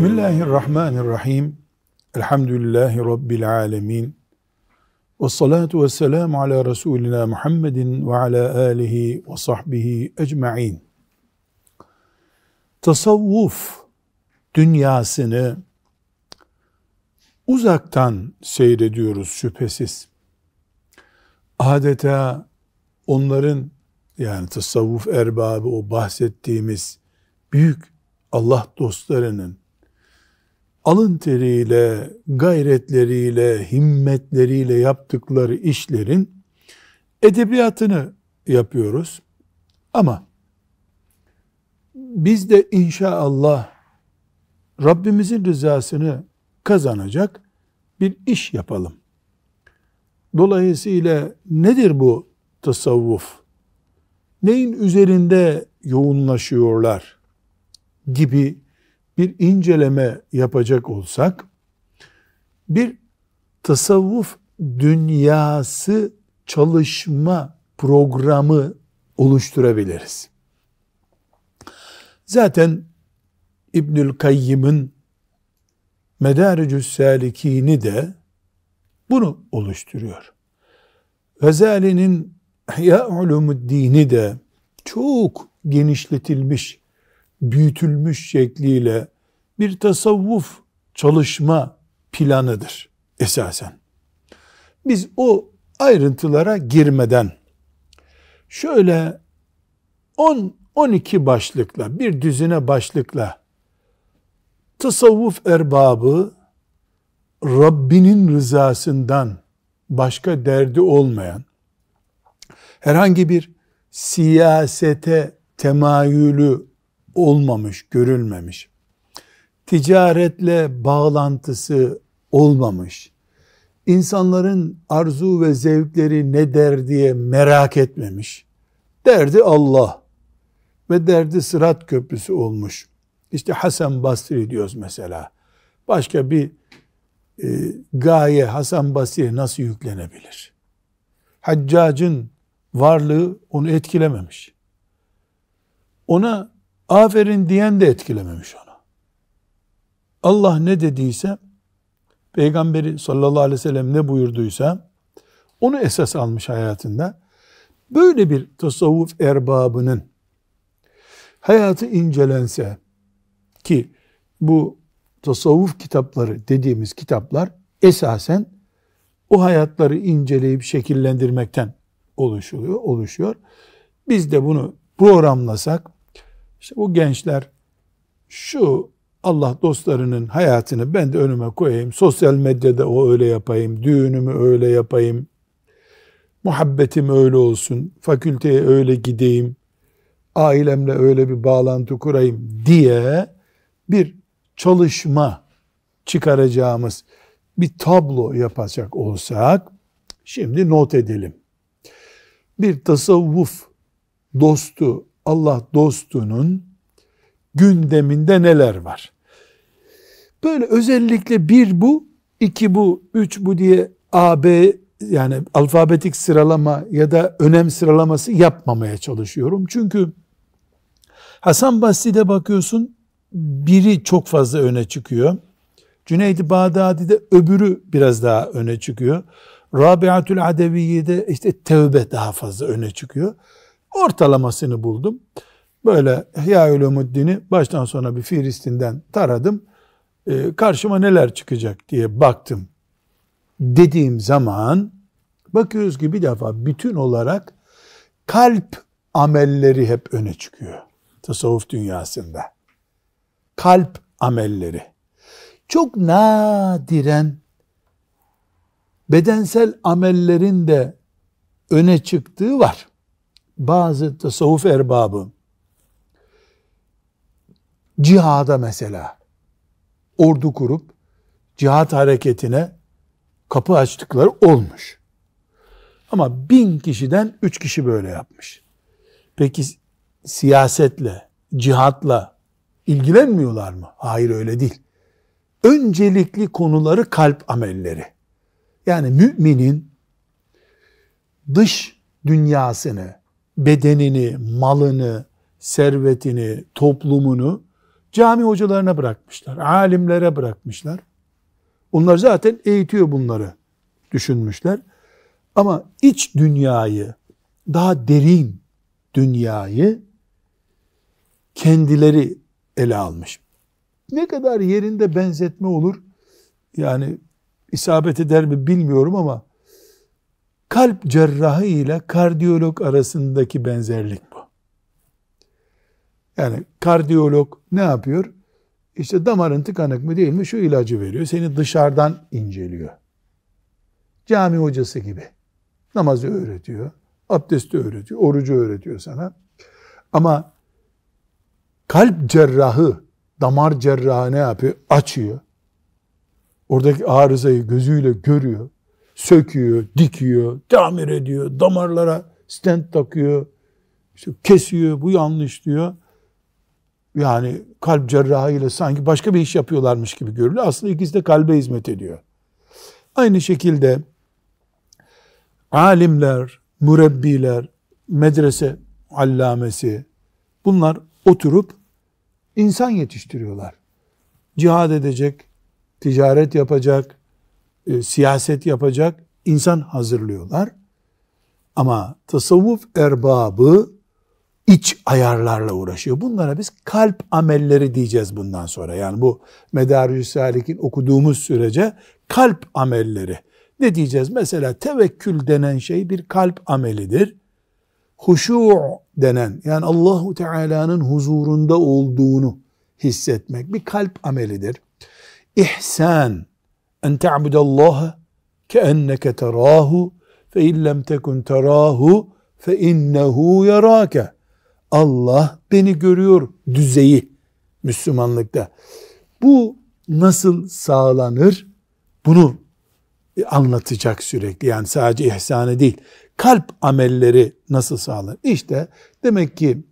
Bismillahirrahmanirrahim. Elhamdülillahi Rabbil alemin. Ve salatu ve selamu ala Resulina Muhammedin ve ala alihi ve sahbihi ecma'in. Tasavvuf dünyasını uzaktan seyrediyoruz şüphesiz. Adeta onların yani tasavvuf erbabı o bahsettiğimiz büyük Allah dostlarının alın teriyle, gayretleriyle, himmetleriyle yaptıkları işlerin edebiyatını yapıyoruz. Ama biz de inşallah Rabbimizin rızasını kazanacak bir iş yapalım. Dolayısıyla nedir bu tasavvuf? Neyin üzerinde yoğunlaşıyorlar gibi bir inceleme yapacak olsak bir tasavvuf dünyası çalışma programı oluşturabiliriz. Zaten İbnül Kayyım'ın Medarecü's Salikini de bunu oluşturuyor. Gazali'nin Ya Ulumuddin'i de çok genişletilmiş büyütülmüş şekliyle bir tasavvuf çalışma planıdır esasen. Biz o ayrıntılara girmeden şöyle 10 12 başlıkla bir düzine başlıkla tasavvuf erbabı Rabbinin rızasından başka derdi olmayan herhangi bir siyasete temayülü olmamış, görülmemiş. Ticaretle bağlantısı olmamış. İnsanların arzu ve zevkleri ne der diye merak etmemiş. Derdi Allah ve derdi sırat köprüsü olmuş. İşte Hasan Basri diyoruz mesela. Başka bir e, gaye Hasan Basri nasıl yüklenebilir? Haccacın varlığı onu etkilememiş. Ona Aferin diyen de etkilememiş onu. Allah ne dediyse, Peygamberi sallallahu aleyhi ve sellem ne buyurduysa, onu esas almış hayatında. Böyle bir tasavvuf erbabının hayatı incelense ki bu tasavvuf kitapları dediğimiz kitaplar esasen o hayatları inceleyip şekillendirmekten oluşuyor. oluşuyor. Biz de bunu programlasak işte o gençler şu Allah dostlarının hayatını ben de önüme koyayım. Sosyal medyada o öyle yapayım, düğünümü öyle yapayım, muhabbetim öyle olsun, fakülteye öyle gideyim, ailemle öyle bir bağlantı kurayım diye bir çalışma çıkaracağımız bir tablo yapacak olsak şimdi not edelim. Bir tasavvuf dostu Allah dostunun gündeminde neler var? Böyle özellikle bir bu, iki bu, üç bu diye A B yani alfabetik sıralama ya da önem sıralaması yapmamaya çalışıyorum. Çünkü Hasan Basri'de bakıyorsun biri çok fazla öne çıkıyor. Cüneyd-i Bağdadi'de öbürü biraz daha öne çıkıyor. Rabiatül Adeviye'de işte tevbe daha fazla öne çıkıyor ortalamasını buldum. Böyle Hya Ulumuddin'i baştan sona bir Filistin'den taradım. E, karşıma neler çıkacak diye baktım. Dediğim zaman bakıyoruz ki bir defa bütün olarak kalp amelleri hep öne çıkıyor. Tasavvuf dünyasında. Kalp amelleri. Çok nadiren bedensel amellerin de öne çıktığı var bazı tasavvuf erbabı cihada mesela ordu kurup cihat hareketine kapı açtıkları olmuş. Ama bin kişiden üç kişi böyle yapmış. Peki siyasetle, cihatla ilgilenmiyorlar mı? Hayır öyle değil. Öncelikli konuları kalp amelleri. Yani müminin dış dünyasını, bedenini, malını, servetini, toplumunu cami hocalarına bırakmışlar, alimlere bırakmışlar. Onlar zaten eğitiyor bunları düşünmüşler. Ama iç dünyayı, daha derin dünyayı kendileri ele almış. Ne kadar yerinde benzetme olur yani isabet eder mi bilmiyorum ama kalp cerrahı ile kardiyolog arasındaki benzerlik bu. Yani kardiyolog ne yapıyor? İşte damarın tıkanık mı değil mi şu ilacı veriyor. Seni dışarıdan inceliyor. Cami hocası gibi. Namazı öğretiyor. Abdesti öğretiyor. Orucu öğretiyor sana. Ama kalp cerrahı, damar cerrahı ne yapıyor? Açıyor. Oradaki arızayı gözüyle görüyor söküyor, dikiyor, tamir ediyor, damarlara stent takıyor, işte kesiyor, bu yanlış diyor. Yani kalp cerrahıyla sanki başka bir iş yapıyorlarmış gibi görülüyor. Aslında ikisi de kalbe hizmet ediyor. Aynı şekilde alimler, mürebbiler, medrese allamesi bunlar oturup insan yetiştiriyorlar. Cihad edecek, ticaret yapacak, e, siyaset yapacak insan hazırlıyorlar. Ama tasavvuf erbabı iç ayarlarla uğraşıyor. Bunlara biz kalp amelleri diyeceğiz bundan sonra. Yani bu Medarüz Salik'in okuduğumuz sürece kalp amelleri. Ne diyeceğiz? Mesela tevekkül denen şey bir kalp amelidir. Huşu denen yani Allahu Teala'nın huzurunda olduğunu hissetmek bir kalp amelidir. İhsan en te'budallaha keenneke terahu fe illem tekun terahu fe innehu yarake Allah beni görüyor düzeyi Müslümanlıkta. Bu nasıl sağlanır? Bunu anlatacak sürekli. Yani sadece ihsanı değil. Kalp amelleri nasıl sağlanır? İşte demek ki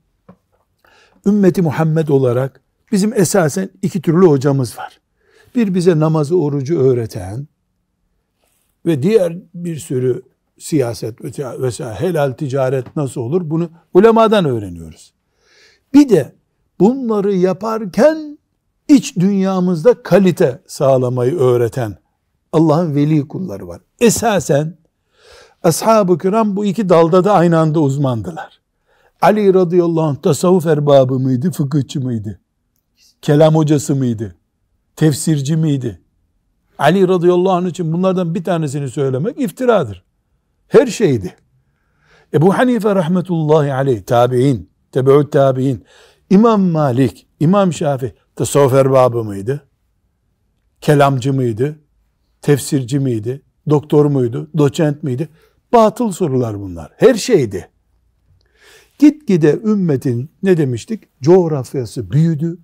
ümmeti Muhammed olarak bizim esasen iki türlü hocamız var bir bize namazı, orucu öğreten ve diğer bir sürü siyaset vesaire helal ticaret nasıl olur bunu ulemadan öğreniyoruz. Bir de bunları yaparken iç dünyamızda kalite sağlamayı öğreten Allah'ın veli kulları var. Esasen ashab-ı kiram bu iki dalda da aynı anda uzmandılar. Ali radıyallahu anh tasavvuf erbabı mıydı, fıkıhçı mıydı? Kelam hocası mıydı? tefsirci miydi? Ali radıyallahu anh için bunlardan bir tanesini söylemek iftiradır. Her şeydi. Ebu Hanife rahmetullahi aleyh, tabi'in, tebeut tabi'in, İmam Malik, İmam Şafi, tasavvuf erbabı mıydı? Kelamcı mıydı? Tefsirci miydi? Doktor muydu? Doçent miydi? Batıl sorular bunlar. Her şeydi. Gitgide ümmetin ne demiştik? Coğrafyası büyüdü,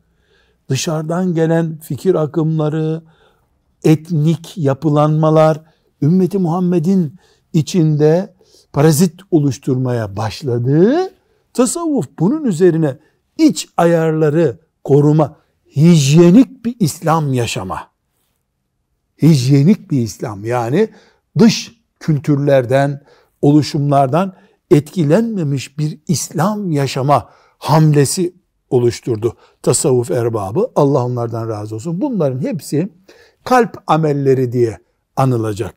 dışarıdan gelen fikir akımları, etnik yapılanmalar ümmeti Muhammed'in içinde parazit oluşturmaya başladı. tasavvuf bunun üzerine iç ayarları koruma, hijyenik bir İslam yaşama. Hijyenik bir İslam yani dış kültürlerden, oluşumlardan etkilenmemiş bir İslam yaşama hamlesi oluşturdu tasavvuf erbabı. Allah onlardan razı olsun. Bunların hepsi kalp amelleri diye anılacak.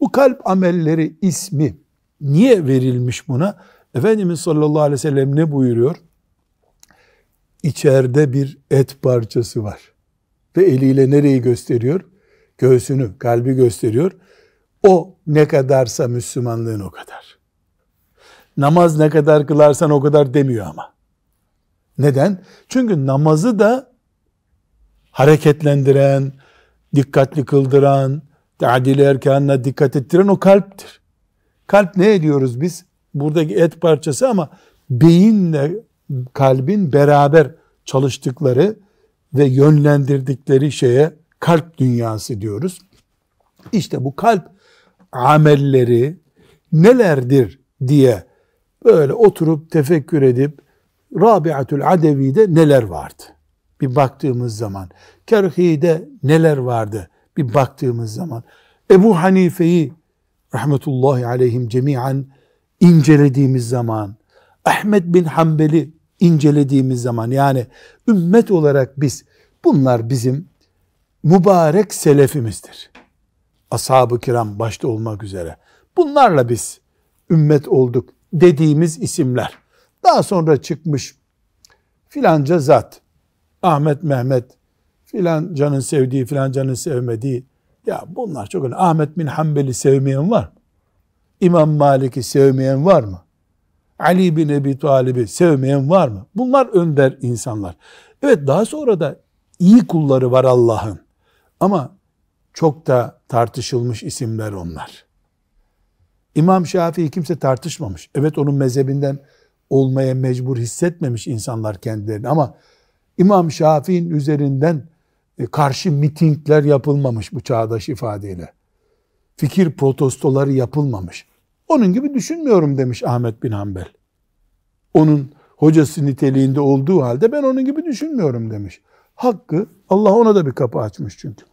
Bu kalp amelleri ismi niye verilmiş buna? Efendimiz sallallahu aleyhi ve sellem ne buyuruyor? İçeride bir et parçası var. Ve eliyle nereyi gösteriyor? Göğsünü, kalbi gösteriyor. O ne kadarsa Müslümanlığın o kadar. Namaz ne kadar kılarsan o kadar demiyor ama. Neden? Çünkü namazı da hareketlendiren, dikkatli kıldıran, adil erkanına dikkat ettiren o kalptir. Kalp ne ediyoruz biz? Buradaki et parçası ama beyinle kalbin beraber çalıştıkları ve yönlendirdikleri şeye kalp dünyası diyoruz. İşte bu kalp amelleri nelerdir diye böyle oturup tefekkür edip Rabiatül Adevi'de neler vardı? Bir baktığımız zaman. Kerhi'de neler vardı? Bir baktığımız zaman. Ebu Hanife'yi rahmetullahi aleyhim cemiyen incelediğimiz zaman, Ahmet bin Hanbel'i incelediğimiz zaman yani ümmet olarak biz bunlar bizim mübarek selefimizdir. Ashab-ı kiram başta olmak üzere. Bunlarla biz ümmet olduk dediğimiz isimler. Daha sonra çıkmış filanca zat, Ahmet Mehmet, filan canın sevdiği, filan canın sevmediği. Ya bunlar çok önemli. Ahmet bin Hanbel'i sevmeyen var mı? İmam Malik'i sevmeyen var mı? Ali bin Ebi Talib'i sevmeyen var mı? Bunlar önder insanlar. Evet daha sonra da iyi kulları var Allah'ın. Ama çok da tartışılmış isimler onlar. İmam Şafii kimse tartışmamış. Evet onun mezhebinden olmaya mecbur hissetmemiş insanlar kendilerini ama İmam Şafii'nin üzerinden e, karşı mitingler yapılmamış bu çağdaş ifadeyle. Fikir protestoları yapılmamış. Onun gibi düşünmüyorum demiş Ahmet bin Hanbel. Onun hocası niteliğinde olduğu halde ben onun gibi düşünmüyorum demiş. Hakkı Allah ona da bir kapı açmış çünkü.